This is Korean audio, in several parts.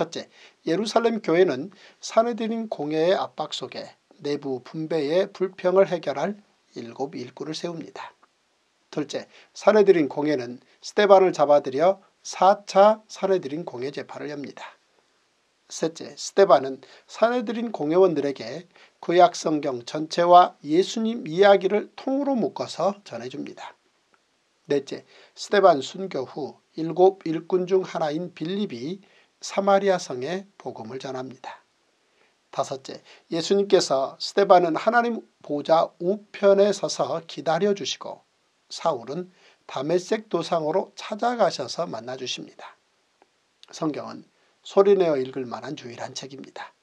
첫째, 예루살렘 교회는 사내들인 공예의 압박 속에 내부 분배의 불평을 해결할 일곱 일꾼을 세웁니다. 둘째, 사내들인 공예는 스테반을 잡아들여 4차 사내들인 공예 재판을 엽니다. 셋째, 스테반은 사내들인 공예원들에게 구약성경 그 전체와 예수님 이야기를 통으로 묶어서 전해줍니다. 넷째, 스테반 순교 후 일곱 일꾼 중 하나인 빌립이 사마리아 성에 복음을 전합니다. 다섯째, 예수님께서 스테반은 하나님 보좌 우편에 서서 기다려주시고 사울은 다메섹 도상으로 찾아가셔서 만나주십니다. 성경은 소리내어 읽을 만한 유일한 책입니다.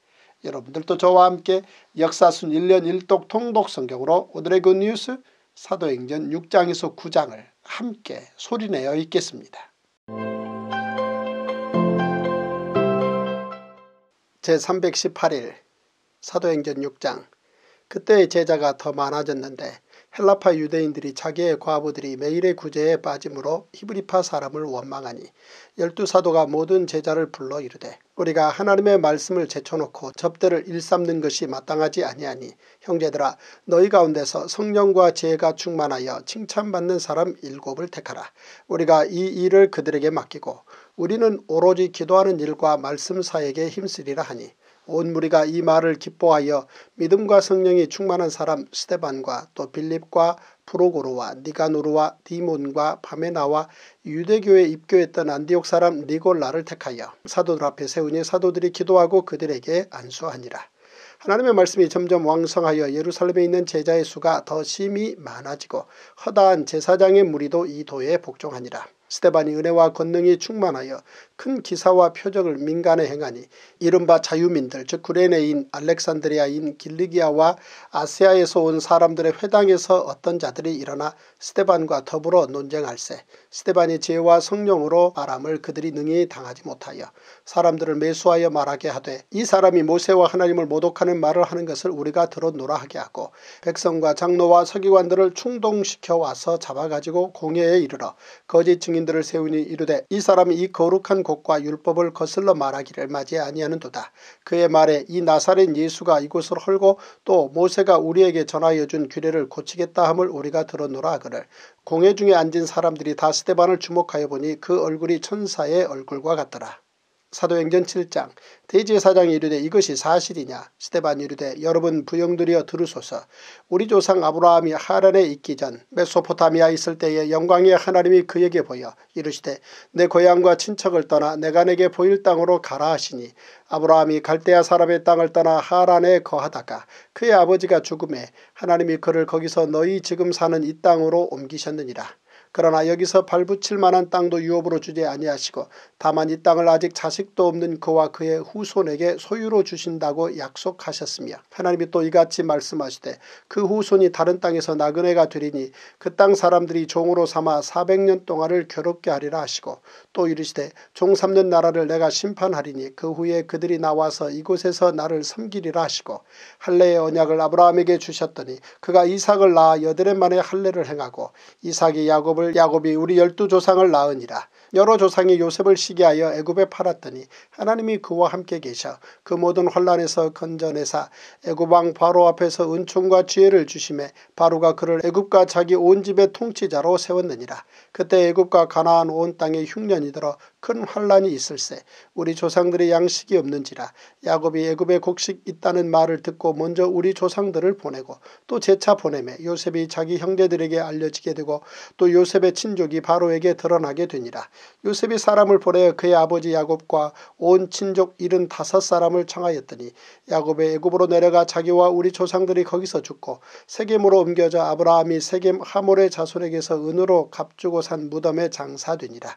여러분들도 저와 함께 역사순 1년 1독 통독 성경으로 오늘의 굿뉴스 그 사도행전 6장에서 9장을 함께 소리내어 읽겠습니다. 제318일 사도행전 6장 그때의 제자가 더 많아졌는데 헬라파 유대인들이 자기의 과부들이 매일의 구제에 빠짐으로 히브리파 사람을 원망하니 열두 사도가 모든 제자를 불러 이르되 우리가 하나님의 말씀을 제쳐놓고 접대를 일삼는 것이 마땅하지 아니하니 형제들아 너희 가운데서 성령과 지혜가 충만하여 칭찬받는 사람 일곱을 택하라. 우리가 이 일을 그들에게 맡기고 우리는 오로지 기도하는 일과 말씀 사역에 힘쓰리라 하니 온 무리가 이 말을 기뻐하여 믿음과 성령이 충만한 사람 스테반과 또 빌립과 프로고르와 니가노르와 디몬과 파메나와 유대교에 입교했던 안디옥 사람 니골라를 택하여 사도들 앞에 세우니 사도들이 기도하고 그들에게 안수하니라. 하나님의 말씀이 점점 왕성하여 예루살렘에 있는 제자의 수가 더 심히 많아지고 허다한 제사장의 무리도 이 도에 복종하니라. 스테반이 은혜와 권능이 충만하여 큰 기사와 표적을 민간에 행하니 이른바 자유민들 즉 구레네인 알렉산드리아인 길리기아와 아시아에서 온 사람들의 회당에서 어떤 자들이 일어나 스테반과 더불어 논쟁할세 스테반이 죄와 성령으로 바람을 그들이 능히 당하지 못하여 사람들을 매수하여 말하게 하되 이 사람이 모세와 하나님을 모독하는 말을 하는 것을 우리가 들었노라 하게 하고 백성과 장로와 서기관들을 충동시켜 와서 잡아가지고 공회에 이르러 거짓 증인 증인들을 세우니 이르되 이 사람이 이 거룩한 곳과 율법을 거슬러 말하기를 맞이 아니하는도다. 그의 말에 이 나사렛 예수가 이곳을 헐고 또 모세가 우리에게 전하여 준 규례를 고치겠다 함을 우리가 들었노라 그를 공회 중에 앉은 사람들이 다 스테반을 주목하여 보니 그 얼굴이 천사의 얼굴과 같더라. 사도행전 7장 대제사장이 이르되 이것이 사실이냐 스테반 이르되 여러분 부영들이여 들으소서 우리 조상 아브라함이 하란에 있기 전 메소포타미아 있을 때에 영광의 하나님이 그에게 보여 이르시되 내 고향과 친척을 떠나 내가 내게 보일 땅으로 가라 하시니 아브라함이 갈대아 사람의 땅을 떠나 하란에 거하다가 그의 아버지가 죽음에 하나님이 그를 거기서 너희 지금 사는 이 땅으로 옮기셨느니라 그러나 여기서 발붙일 만한 땅도 유업으로 주지 아니하시고 다만 이 땅을 아직 자식도 없는 그와 그의 후손에게 소유로 주신다고 약속하셨으며 하나님이 또 이같이 말씀하시되 그 후손이 다른 땅에서 나그네가 되리니 그 땅 사람들이 종으로 삼아 400년 동안을 괴롭게 하리라 하시고 또 이르시되 종 3년 나라를 내가 심판하리니 그 후에 그들이 나와서 이곳에서 나를 섬기리라 하시고 할례의 언약을 아브라함에게 주셨더니 그가 이삭을 낳아 여드렛만에 할례를 행하고 이삭이 야곱 요셉을 야곱이 우리 열두 조상을 낳으니라. 여러 조상이 요셉을 시기하여 애굽에 팔았더니 하나님이 그와 함께 계셔 그 모든 혼란에서 건져내사 애굽 왕 바로 앞에서 은총과 지혜를 주심에 바로가 그를 애굽과 자기 온 집의 통치자로 세웠느니라. 그때 애굽과 가나안 온 땅에 흉년이 들어 큰 환란이 있을세 우리 조상들의 양식이 없는지라 야곱이 애굽에 곡식 있다는 말을 듣고 먼저 우리 조상들을 보내고 또 재차 보내매 요셉이 자기 형제들에게 알려지게 되고 또 요셉의 친족이 바로에게 드러나게 되니라 요셉이 사람을 보내 그의 아버지 야곱과 온 친족 75사람을 청하였더니 야곱의 애굽으로 내려가 자기와 우리 조상들이 거기서 죽고 세겜으로 옮겨져 아브라함이 세겜 하몰의 자손에게서 은으로 값주고 산 무덤에 장사되니라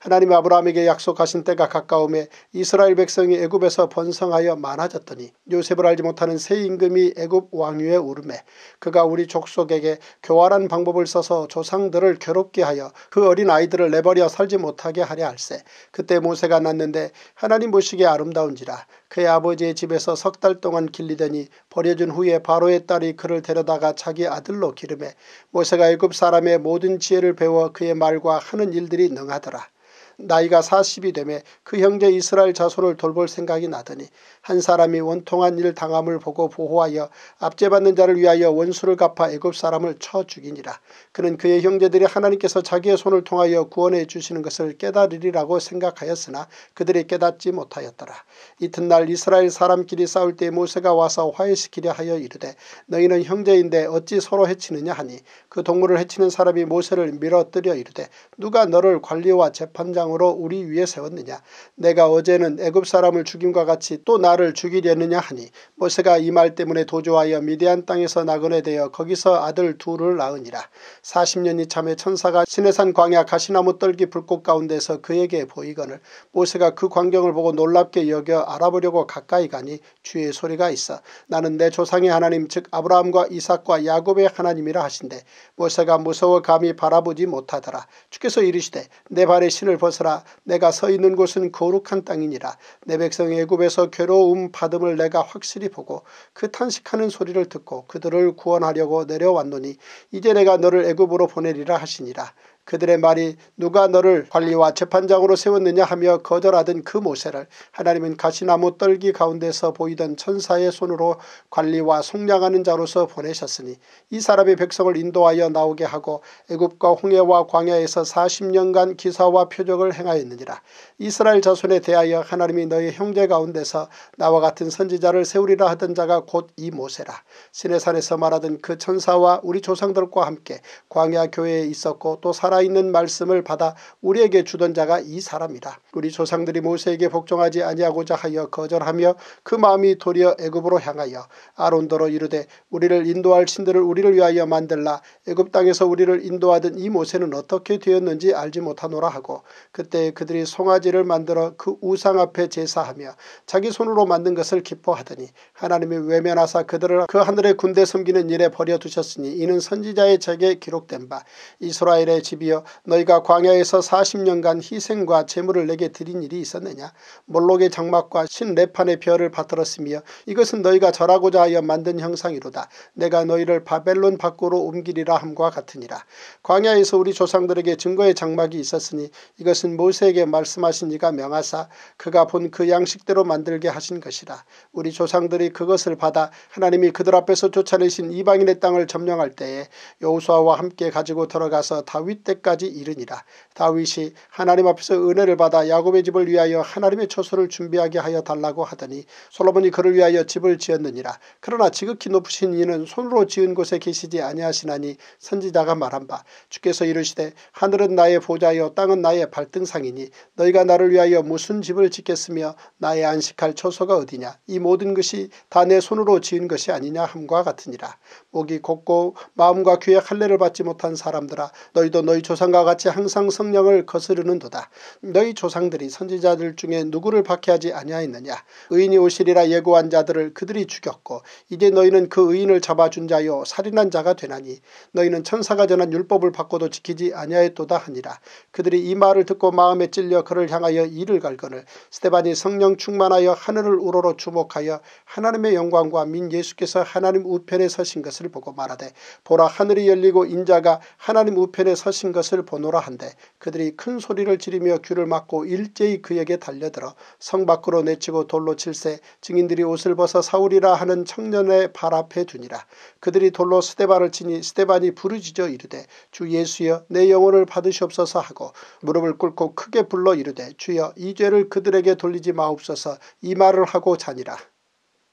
하나님 아브라함 아브라함에게 약속하신 때가 가까움에 이스라엘 백성이 애굽에서 번성하여 많아졌더니 요셉을 알지 못하는 새 임금이 애굽 왕유에 오름해 그가 우리 족속에게 교활한 방법을 써서 조상들을 괴롭게 하여 그 어린 아이들을 내버려 살지 못하게 하려 할세 그때 모세가 났는데 하나님 보시기에 아름다운지라 그의 아버지의 집에서 석 달 동안 길리더니 버려준 후에 바로의 딸이 그를 데려다가 자기 아들로 기름해 모세가 애굽 사람의 모든 지혜를 배워 그의 말과 하는 일들이 능하더라. 나이가 40이 되매 그 형제 이스라엘 자손을 돌볼 생각이 나더니 한 사람이 원통한 일 당함을 보고 보호하여 압제받는 자를 위하여 원수를 갚아 애굽 사람을 쳐 죽이니라. 그는 그의 형제들이 하나님께서 자기의 손을 통하여 구원해 주시는 것을 깨달으리라고 생각하였으나 그들이 깨닫지 못하였더라. 이튿날 이스라엘 사람끼리 싸울 때 모세가 와서 화해시키려 하여 이르되 너희는 형제인데 어찌 서로 해치느냐 하니 그 동물을 해치는 사람이 모세를 밀어뜨려 이르되 누가 너를 관리와 재판장 재앙으로 우리 위에 세웠느냐 내가 어제는 애굽 사람을 죽임과 같이 또 나를 죽이려느냐 하니 모세가 이 말 때문에 도주하여 미대한 땅에서 나그네 되어 거기서 아들 둘을 낳으니라 40년이 참에 천사가 시내산 광야 가시나무 떨기 불꽃 가운데서 그에게 보이거늘 모세가 그 광경을 보고 놀랍게 여겨 알아보려고 가까이 가니 주의 소리가 있어 나는 내 조상의 하나님 즉 아브라함과 이삭과 야곱의 하나님이라 하신데 모세가 무서워 감히 바라보지 못하더라 주께서 이르시되 내 발에 신을 벗어 벗어라 내가 서 있는 곳은 거룩한 땅이니라 내 백성 애굽에서 괴로움 받음을 내가 확실히 보고 그 탄식하는 소리를 듣고 그들을 구원하려고 내려왔노니 이제 내가 너를 애굽으로 보내리라 하시니라 그들의 말이 누가 너를 관리와 재판장으로 세웠느냐 하며 거절하던 그 모세를 하나님은 가시나무 떨기 가운데서 보이던 천사의 손으로 관리와 속량하는 자로서 보내셨으니 이 사람이 백성을 인도하여 나오게 하고 애굽과 홍해와 광야에서 40년간 기사와 표적을 행하였느니라. 이스라엘 자손에 대하여 하나님이 너의 형제 가운데서 나와 같은 선지자를 세우리라 하던 자가 곧 이 모세라. 시내산에서 말하던 그 천사와 우리 조상들과 함께 광야 교회에 있었고 또 사람 살아있는 말씀을 받아 우리에게 주던 자가 이사람이다 우리 조상들이 모세에게 복종하지 아니하고자 하여 거절하며 그 마음이 도리어 애굽으로 향하여 아론도로 이르되 우리를 인도할 신들을 우리를 위하여 만들라 애굽 땅에서 우리를 인도하던 이 모세는 어떻게 되었는지 알지 못하노라 하고 그때 그들이 송아지를 만들어 그 우상 앞에 제사하며 자기 손으로 만든 것을 기뻐하더니 하나님이 외면하사 그들을 그 하늘의 군대 섬기는 일에 버려두셨으니 이는 선지자의 책에 기록된 바 이스라엘의 집이 대비여 너희가 광야에서 40년간 희생과 재물을 내게 드린 일이 있었느냐 몰록의 장막과 신레판의 별을 받들었으며 이것은 너희가 절하고자 하여 만든 형상이로다 내가 너희를 바벨론 밖으로 옮기리라 함과 같으니라 광야에서 우리 조상들에게 증거의 장막이 있었으니 이것은 모세에게 말씀하신 이가 명하사 그가 본 그 양식대로 만들게 하신 것이라 우리 조상들이 그것을 받아 하나님이 그들 앞에서 쫓아내신 이방인의 땅을 점령할 때에 여호수아와 함께 가지고 들어가서 다윗 때 때까지 이르니라. 다윗이 하나님 앞에서 은혜를 받아 야곱의 집을 위하여 하나님의 처소를 준비하게 하여 달라고 하더니 솔로몬이 그를 위하여 집을 지었느니라. 그러나 지극히 높으신 이는 손으로 지은 곳에 계시지 아니하시나니 선지자가 말한 바 주께서 이르시되 하늘은 나의 보좌요 땅은 나의 발등상이니 너희가 나를 위하여 무슨 집을 짓겠으며 나의 안식할 처소가 어디냐 이 모든 것이 다 내 손으로 지은 것이 아니냐 함과 같으니라. 목이 곱고 마음과 귀에 할례를 받지 못한 사람들아 너희도 너희 조상과 같이 항상 성령을 거스르는도다. 너희 조상들이 선지자들 중에 누구를 박해하지 아니하였느냐. 의인이 오시리라 예고한 자들을 그들이 죽였고 이제 너희는 그 의인을 잡아준 자요 살인한 자가 되나니 너희는 천사가 전한 율법을 받고도 지키지 아니하였도다 하니라. 그들이 이 말을 듣고 마음에 찔려 그를 향하여 이를 갈거늘 스테반이 성령 충만하여 하늘을 우러러 주목하여 하나님의 영광과 민 예수께서 하나님 우편에 서신 것을 것을 보고 말하되 보라 하늘이 열리고 인자가 하나님 우편에 서신 것을 보노라 한데 그들이 큰 소리를 지르며 귀를 막고 일제히 그에게 달려들어 성 밖으로 내치고 돌로 칠세 증인들이 옷을 벗어 사울이라 하는 청년의 발 앞에 두니라 그들이 돌로 스테반을 치니 스테반이 부르짖어 이르되 주 예수여 내 영혼을 받으시옵소서 하고 무릎을 꿇고 크게 불러 이르되 주여 이 죄를 그들에게 돌리지 마옵소서 이 말을 하고 자니라.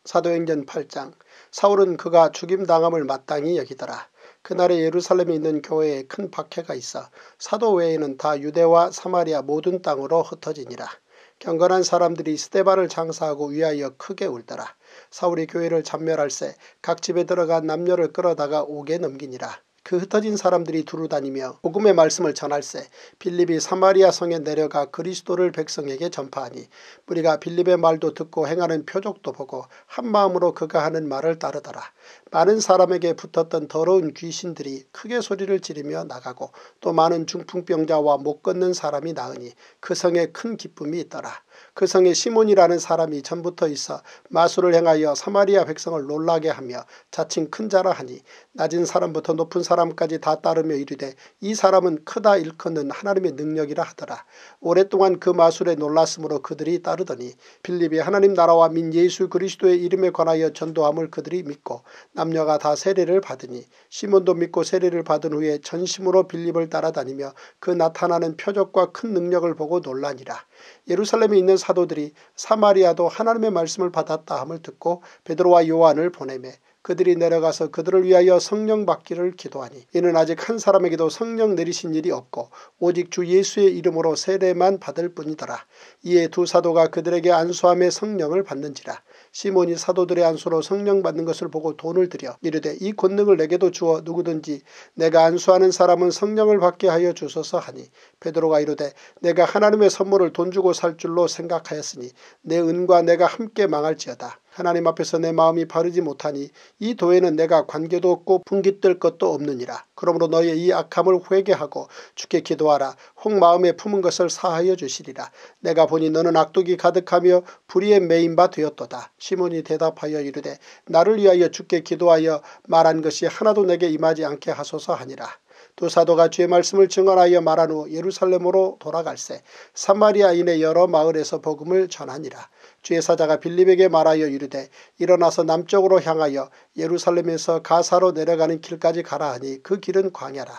사도행전 8장 사울은 그가 죽임당함을 마땅히 여기더라. 그날에 예루살렘에 있는 교회에 큰 박해가 있어 사도 외에는 다 유대와 사마리아 모든 땅으로 흩어지니라. 경건한 사람들이 스테반을 장사하고 위하여 크게 울더라. 사울이 교회를 잔멸할세 각 집에 들어간 남녀를 끌어다가 옥에 넘기니라. 그 흩어진 사람들이 두루 다니며 복음의 말씀을 전할세 빌립이 사마리아 성에 내려가 그리스도를 백성에게 전파하니 우리가 빌립의 말도 듣고 행하는 표적도 보고 한 마음으로 그가 하는 말을 따르더라. 많은 사람에게 붙었던 더러운 귀신들이 크게 소리를 지르며 나가고 또 많은 중풍병자와 못 걷는 사람이 나으니 그 성에 큰 기쁨이 있더라. 그 성에 시몬이라는 사람이 전부터 있어 마술을 행하여 사마리아 백성을 놀라게 하며 자칭 큰 자라 하니 낮은 사람부터 높은 사람까지 다 따르며 이르되 이 사람은 크다 일컫는 하나님의 능력이라 하더라. 오랫동안 그 마술에 놀랐으므로 그들이 따르더니 빌립이 하나님 나라와 민 예수 그리스도의 이름에 관하여 전도함을 그들이 믿고 남녀가 다 세례를 받으니 시몬도 믿고 세례를 받은 후에 전심으로 빌립을 따라다니며 그 나타나는 표적과 큰 능력을 보고 놀라니라. 예루살렘에 있는 사도들이 사마리아도 하나님의 말씀을 받았다 함을 듣고 베드로와 요한을 보내매 그들이 내려가서 그들을 위하여 성령 받기를 기도하니 이는 아직 한 사람에게도 성령 내리신 일이 없고 오직 주 예수의 이름으로 세례만 받을 뿐이더라. 이에 두 사도가 그들에게 안수함의 성령을 받는지라. 시몬이 사도들의 안수로 성령 받는 것을 보고 돈을 들여 이르되 이 권능을 내게도 주어 누구든지 내가 안수하는 사람은 성령을 받게 하여 주소서 하니 베드로가 이르되 내가 하나님의 선물을 돈 주고 살 줄로 생각하였으니 내 은과 내가 함께 망할지어다. 하나님 앞에서 내 마음이 바르지 못하니 이 도에는 내가 관계도 없고 분깃될 것도 없느니라. 그러므로 너의 이 악함을 회개하고 주께 기도하라. 혹 마음에 품은 것을 사하여 주시리라. 내가 보니 너는 악독이 가득하며 불의의 메인바 되었도다. 시몬이 대답하여 이르되 나를 위하여 주께 기도하여 말한 것이 하나도 내게 임하지 않게 하소서 하니라. 두 사도가 주의 말씀을 증언하여 말한 후 예루살렘으로 돌아갈세 사마리아인의 여러 마을에서 복음을 전하니라. 주의 사자가 빌립에게 말하여 이르되 일어나서 남쪽으로 향하여 예루살렘에서 가사로 내려가는 길까지 가라 하니 그 길은 광야라.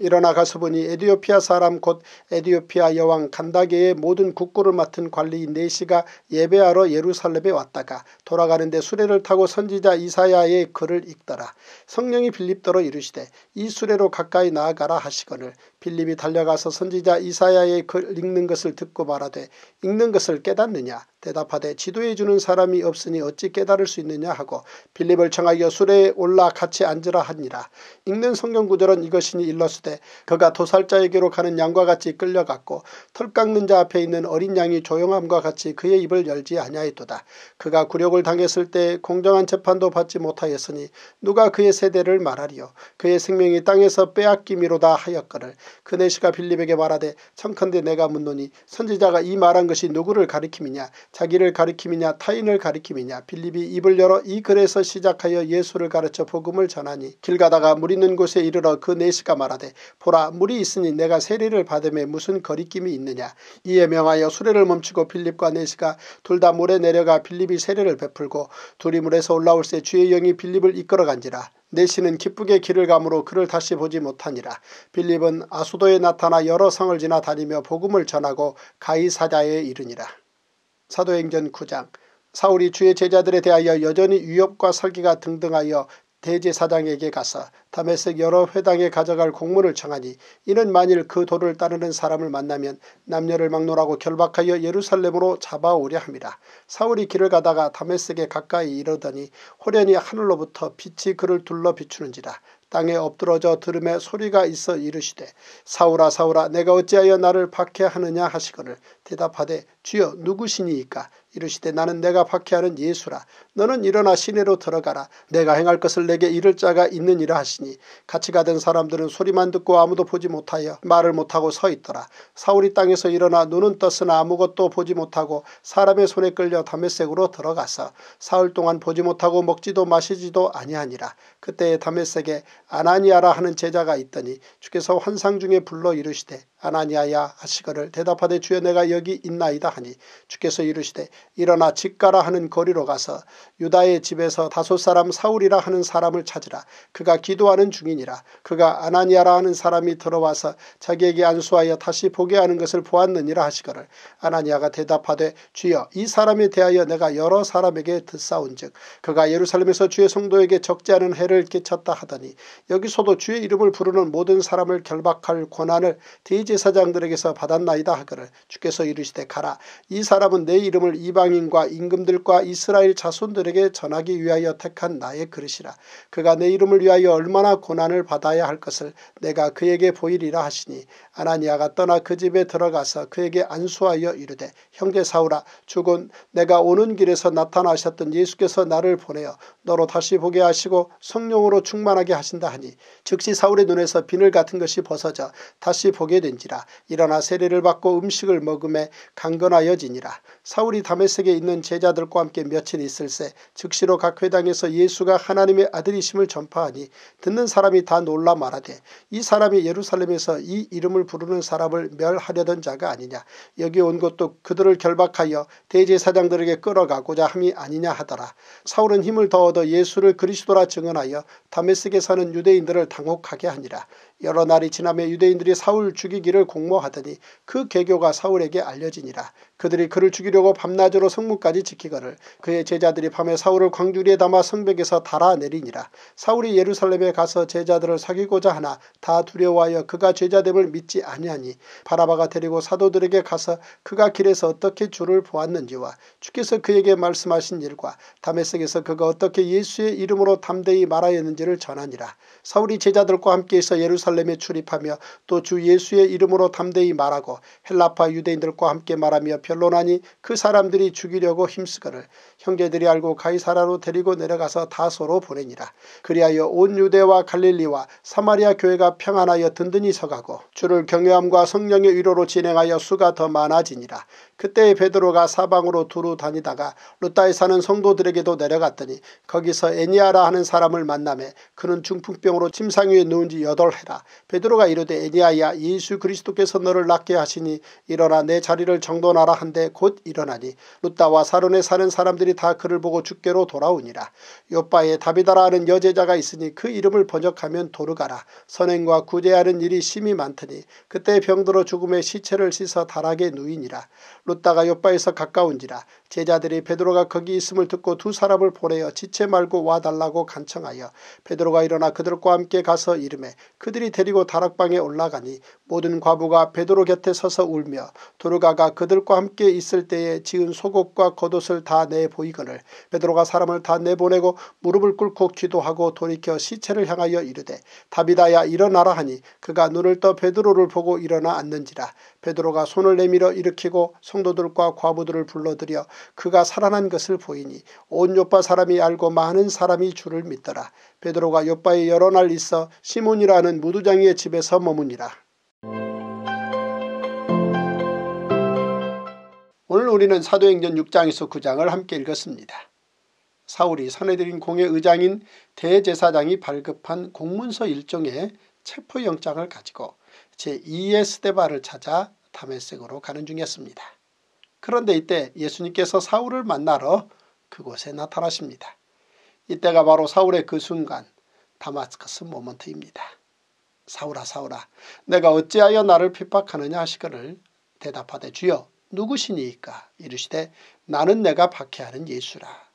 일어나 가서 보니 에디오피아 사람 곧 에디오피아 여왕 간다게의 모든 국구를 맡은 관리인 네시가 예배하러 예루살렘에 왔다가 돌아가는데 수레를 타고 선지자 이사야의 글을 읽더라. 성령이 빌립더러 이르시되 이 수레로 가까이 나아가라 하시거늘 빌립이 달려가서 선지자 이사야의 글 읽는 것을 듣고 말하되 읽는 것을 깨닫느냐 대답하되 지도해 주는 사람이 없으니 어찌 깨달을 수 있느냐 하고 빌립을 청하여 수레에 올라 같이 앉으라 하니라 읽는 성경 구절은 이것이니 일러스되 그가 도살자에게로 가는 양과 같이 끌려갔고 털 깎는 자 앞에 있는 어린 양이 조용함과 같이 그의 입을 열지 아니하였도다 그가 굴욕을 당했을 때 공정한 재판도 받지 못하였으니 누가 그의 세대를 말하리요 그의 생명이 땅에서 빼앗기미로다 하였거를 그 내시가 빌립에게 말하되 청컨대 내가 묻노니 선지자가 이 말한 것이 누구를 가리킴이냐 자기를 가리킴이냐 타인을 가리킴이냐 빌립이 입을 열어 이 글에서 시작하여 예수를 가르쳐 복음을 전하니 길 가다가 물 있는 곳에 이르러 그 내시가 네 말하되 보라 물이 있으니 내가 세례를 받음에 무슨 거리낌이 있느냐 이에 명하여 수레를 멈추고 빌립과 내시가 네 둘다 물에 내려가 빌립이 세례를 베풀고 둘이 물에서 올라올 새 주의 영이 빌립을 이끌어간지라 내시는 기쁘게 길을 감으로 그를 다시 보지 못하니라. 빌립은 아수도에 나타나 여러 성을 지나 다니며 복음을 전하고 가이사자에 이르니라. 사도행전 9장 사울이 주의 제자들에 대하여 여전히 위협과 설기가 등등하여 대제사장에게 가서 다메섹 여러 회당에 가져갈 공문을 청하니 이는 만일 그 도를 따르는 사람을 만나면 남녀를 막론하고 결박하여 예루살렘으로 잡아오려 합니다. 사울이 길을 가다가 다메섹에 가까이 이르더니 호련히 하늘로부터 빛이 그를 둘러 비추는지라. 땅에 엎드러져 들음에 소리가 있어 이르시되 사울아 사울아 내가 어찌하여 나를 박해하느냐 하시거늘 대답하되 주여 누구시니이까 이르시되 나는 내가 박해하는 예수라 너는 일어나 시내로 들어가라 내가 행할 것을 내게 이를 자가 있느니라 하시니 같이 가던 사람들은 소리만 듣고 아무도 보지 못하여 말을 못하고 서 있더라 사울이 땅에서 일어나 눈은 떴으나 아무것도 보지 못하고 사람의 손에 끌려 담메색으로 들어가서 사흘 동안 보지 못하고 먹지도 마시지도 아니하니라 그때에 담메색에 아나니아라 하는 제자가 있더니 주께서 환상 중에 불러 이르시되 아나니아야 하시거를 대답하되 주여 내가 여기 있나이다 하니 주께서 이르시되 일어나 집가라 하는 거리로 가서 유다의 집에서 다섯 사람 사울이라 하는 사람을 찾으라 그가 기도하는 중이니라 그가 아나니아라 하는 사람이 들어와서 자기에게 안수하여 다시 보게 하는 것을 보았느니라 하시거를 아나니아가 대답하되 주여 이 사람에 대하여 내가 여러 사람에게 듣사온즉 그가 예루살렘에서 주의 성도에게 적지 않은 해를 끼쳤다 하더니 여기서도 주의 이름을 부르는 모든 사람을 결박할 권한을 대지 대제사장들에게서 받았나이다 하거를 주께서 이르시되 가라 이 사람은 내 이름을 이방인과 임금들과 이스라엘 자손들에게 전하기 위하여 택한 나의 그릇이라 그가 내 이름을 위하여 얼마나 고난을 받아야 할 것을 내가 그에게 보이리라 하시니 아나니아가 떠나 그 집에 들어가서 그에게 안수하여 이르되 형제 사우라 죽은 내가 오는 길에서 나타나셨던 예수께서 나를 보내어 너로 다시 보게 하시고 성령으로 충만하게 하신다 하니 즉시 사울의 눈에서 비늘 같은 것이 벗어져 다시 보게 된 되지라 일어나 세례를 받고 음식을 먹음에 강건하여지니라 사울이 다메섹에 있는 제자들과 함께 며칠 있을새 즉시로 각 회당에서 예수가 하나님의 아들이심을 전파하니 듣는 사람이 다 놀라 말하되 이 사람이 예루살렘에서 이 이름을 부르는 사람을 멸하려던 자가 아니냐 여기 온 것도 그들을 결박하여 대제사장들에게 끌어가고자 함이 아니냐 하더라 사울은 힘을 더 얻어 예수를 그리스도라 증언하여 다메섹에 사는 유대인들을 당혹하게 하니라 여러 날이 지나며 유대인들이 사울 죽이기를 공모하더니 그개교가 사울에게 알려지니라. 그들이 그를 죽이려고 밤낮으로 성문까지 지키거를 그의 제자들이 밤에 사울을 광주리에 담아 성벽에서 달아내리니라. 사울이 예루살렘에 가서 제자들을 사귀고자 하나 다 두려워하여 그가 제자됨을 믿지 아니하니 바라바가 데리고 사도들에게 가서 그가 길에서 어떻게 주를 보았는지와 주께서 그에게 말씀하신 일과 담에색에서 그가 어떻게 예수의 이름으로 담대히 말하였는지를 전하니라. 사울이 제자들과 함께해서 예루살렘에 출입하며 또 주 예수의 이름으로 담대히 말하고 헬라파 유대인들과 함께 말하며 별론하니그 사람들이 죽이려고 힘쓰거늘 형제들이 알고 가이사라로 데리고 내려가서 다소로 보내니라. 그리하여 온 유대와 갈릴리와 사마리아 교회가 평안하여 든든히 서가고 주를 경외함과 성령의 위로로 진행하여 수가 더 많아지니라. 그때 베드로가 사방으로 두루 다니다가 루타에 사는 성도들에게도 내려갔더니 거기서 에니아라 하는 사람을 만남에 그는 중풍병으로 침상 위에 누운 지 여덟 해라. 베드로가 이르되 에니아야 예수 그리스도께서 너를 낫게 하시니 일어나 내 자리를 정돈하라 한데 곧 일어나니 루타와 사론에 사는 사람들이 사람들이 다 그를 보고 주께로 돌아오니라. 요빠에 다비다라 는 여제자가 있으니 그 이름을 번역하면 도르가라. 선행과 구제하는 일이 심히 많더니 그때 병들어 죽음의 시체를 씻어 달하게 누이니라. 룻다가 요빠에서 가까운지라. 제자들이 베드로가 거기 있음을 듣고 두 사람을 보내어 지체 말고 와달라고 간청하여 베드로가 일어나 그들과 함께 가서 이름에 그들이 데리고 다락방에 올라가니 모든 과부가 베드로 곁에 서서 울며 도르가가 그들과 함께 있을 때에 지은 속옷과 겉옷을 다 내보이거늘 베드로가 사람을 다 내보내고 무릎을 꿇고 기도하고 돌이켜 시체를 향하여 이르되 다비다야 일어나라 하니 그가 눈을 떠 베드로를 보고 일어나 앉는지라 베드로가 손을 내밀어 일으키고 성도들과 과부들을 불러들여 그가 살아난 것을 보이니 온 요파 사람이 알고 많은 사람이 주를 믿더라. 베드로가 요파에 여러 날 있어 시몬이라는 무두장이의 집에서 머무니라. 오늘 우리는 사도행전 6장에서 9장을 함께 읽었습니다. 사울이 선내드린 공의 의장인 대제사장이 발급한 공문서 일종의 체포영장을 가지고 제2의 스데바를 찾아 담메섹으로 가는 중이었습니다. 그런데 이때 예수님께서 사울을 만나러 그곳에 나타나십니다. 이때가 바로 사울의 그 순간 다마스커스 모먼트입니다. 사울아 사울아 내가 어찌하여 나를 핍박하느냐 하시거늘 대답하되 주여 누구시니까 이르시되 나는 내가 박해하는 예수라.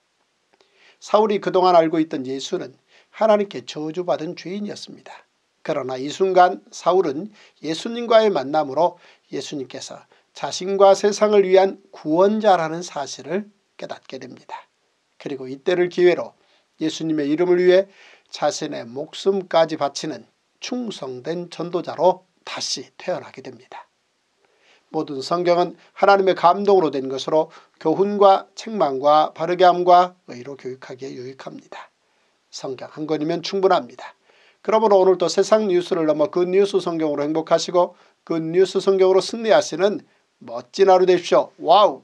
사울이 그동안 알고 있던 예수는 하나님께 저주받은 죄인이었습니다. 그러나 이 순간 사울은 예수님과의 만남으로 예수님께서 자신과 세상을 위한 구원자라는 사실을 깨닫게 됩니다. 그리고 이때를 기회로 예수님의 이름을 위해 자신의 목숨까지 바치는 충성된 전도자로 다시 태어나게 됩니다. 모든 성경은 하나님의 감동으로 된 것으로 교훈과 책망과 바르게함과 의로 교육하기에 유익합니다. 성경 한 권이면 충분합니다. 그러므로 오늘도 세상 뉴스를 넘어 그 뉴스 성경으로 행복하시고 그 뉴스 성경으로 승리하시는 멋진 하루 되십시오. 와우!